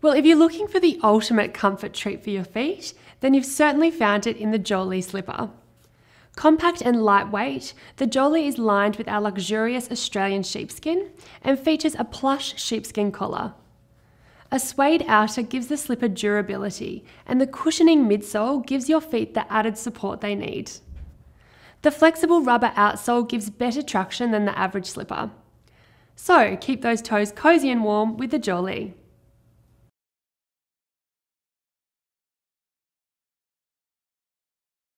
Well, if you're looking for the ultimate comfort treat for your feet, then you've certainly found it in the Jolie slipper. Compact and lightweight, the Jolie is lined with our luxurious Australian sheepskin and features a plush sheepskin collar. A suede outer gives the slipper durability, and the cushioning midsole gives your feet the added support they need. The flexible rubber outsole gives better traction than the average slipper. So keep those toes cosy and warm with the Jolie.